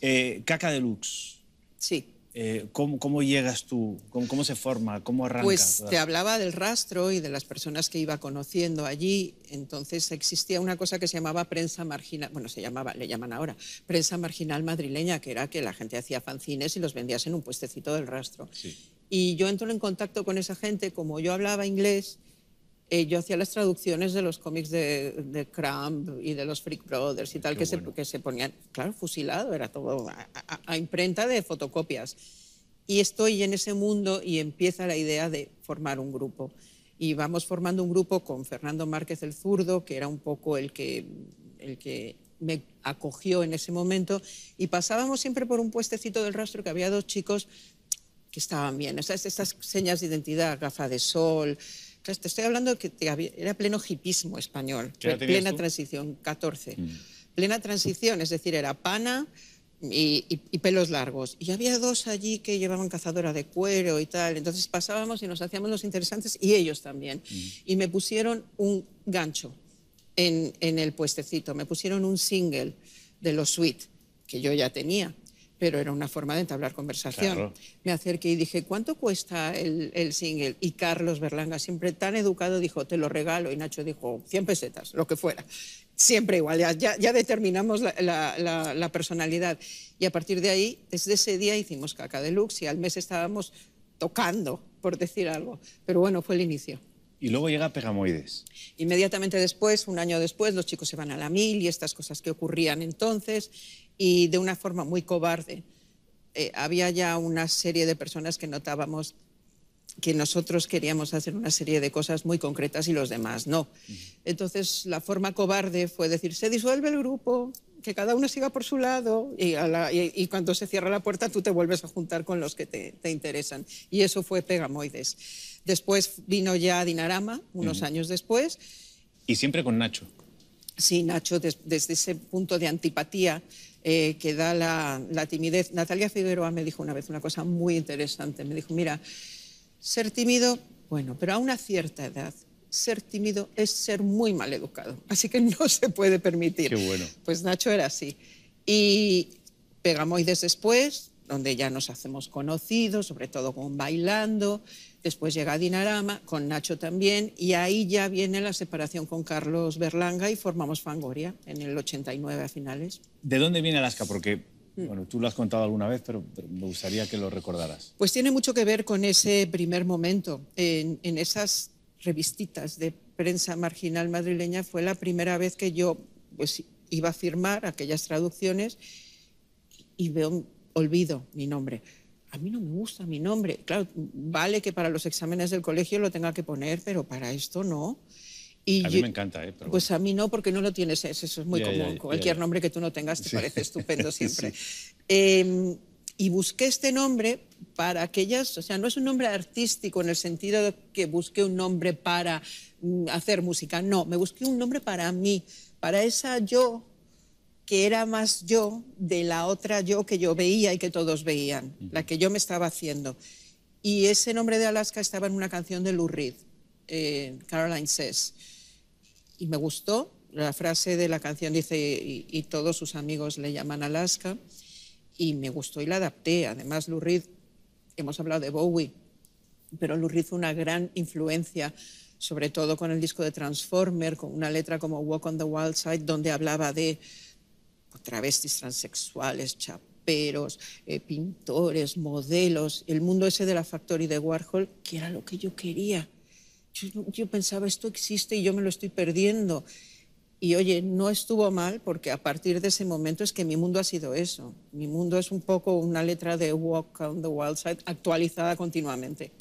Eh, Caca Deluxe. Sí. Eh, ¿cómo, llegas tú? ¿Cómo, ¿Cómo, se forma? ¿Cómo arrancas? Pues te hablaba del rastro y de las personas que iba conociendo allí. Entonces existía una cosa que se llamaba prensa marginal, bueno, se llamaba, le llaman ahora, prensa marginal madrileña, que era que la gente hacía fanzines y los vendías en un puestecito del rastro. Sí. Y yo entro en contacto con esa gente, como yo hablaba inglés, eh, yo hacía las traducciones de los cómics de, de, Crumb y de los Freak Brothers y tal, que, se, que se ponían, claro, fusilado, era todo a, imprenta de fotocopias. Y estoy en ese mundo y empieza la idea de formar un grupo. Y vamos formando un grupo con Fernando Márquez el Zurdo, que era un poco el que, el que me acogió en ese momento. Y pasábamos siempre por un puestecito del rastro que había dos chicos que estaban bien. Estas, estas señas de identidad, gafa de sol, te estoy hablando que era pleno hipismo español, plena transición, 14. Mm. Plena transición, es decir, era pana y, pelos largos. Y había dos allí que llevaban cazadora de cuero y tal. Entonces pasábamos y nos hacíamos los interesantes y ellos también. Mm. Y me pusieron un gancho en, en el puestecito, me pusieron un single de los Sweet, que yo ya tenía pero era una forma de entablar conversación. Me acerqué y dije, ¿cuánto cuesta el, single? Y Carlos Berlanga, siempre tan educado, dijo, te lo regalo. Y Nacho dijo, 100 pesetas, lo que fuera. Siempre igual, ya, determinamos la, personalidad. Y a partir de ahí, desde ese día hicimos Caca Deluxe y al mes estábamos tocando, por decir algo. Pero bueno, fue el inicio. Y luego llega Pegamoides. Inmediatamente después, un año después, los chicos se van a la mil y estas cosas que ocurrían entonces y de una forma muy cobarde. Eh, había ya una serie de personas que notábamos que nosotros queríamos hacer una serie de cosas muy concretas y los demás no. Entonces, la forma cobarde fue decir, se disuelve el grupo, que cada uno siga por su lado y, cuando se cierra la puerta tú te vuelves a juntar con los que te, interesan. Y eso fue Pegamoides. Después vino ya Dinarama, unos años después. Y siempre con Nacho. Sí, Nacho, desde ese punto de antipatía eh, que da la, timidez. Natalia Figueroa me dijo una vez una cosa muy interesante. Me dijo, mira, ser tímido, bueno, pero a una cierta edad, ser tímido es ser muy mal educado. Así que no se puede permitir. Qué bueno. Pues Nacho era así. Y pegamos Pegamoides después, donde ya nos hacemos conocidos, sobre todo con Bailando. Después llega Dinarama, con Nacho también, y ahí ya viene la separación con Carlos Berlanga y formamos Fangoria en el 89 a finales. ¿De dónde viene Alaska? Porque mm. bueno, tú lo has contado alguna vez, pero, me gustaría que lo recordaras. Pues tiene mucho que ver con ese primer momento. En, en, esas revistitas de prensa marginal madrileña fue la primera vez que yo pues, iba a firmar aquellas traducciones y veo olvido mi nombre. A mí no me gusta mi nombre. Claro, vale que para los exámenes del colegio lo tenga que poner, pero para esto no. Y a mí me encanta, ¿eh? Pues a mí no, porque no lo tienes, eso es muy común. Cualquier nombre que tú no tengas te parece estupendo siempre. Em, y busqué este nombre para aquellas, o sea, no es un nombre artístico en el sentido de que busqué un nombre para mm, hacer música, no, me busqué un nombre para mí, para esa yo que era más yo de la otra yo que yo veía y que todos veían, la que yo me estaba haciendo. Y ese nombre de Alaska estaba en una canción de Lou Reed, eh, Caroline Says. Y me gustó, la frase de la canción dice, y, y, todos sus amigos le llaman Alaska, y me gustó y la adapté. Además, Lou Reed, hemos hablado de Bowie, pero Lou Reed fue una gran influencia, sobre todo con el disco de Transformer, con una letra como Walk on the Wild Side, donde hablaba de travestis transexuales, chaperos, eh, pintores, modelos, el mundo ese de la Factory de Warhol, que era lo que yo quería. Yo, yo pensaba, esto existe y yo me lo estoy perdiendo. Y oye, no estuvo mal porque a partir de ese momento es que mi mundo ha sido eso. Mi mundo es un poco una letra de Walk on the Wild Side actualizada continuamente.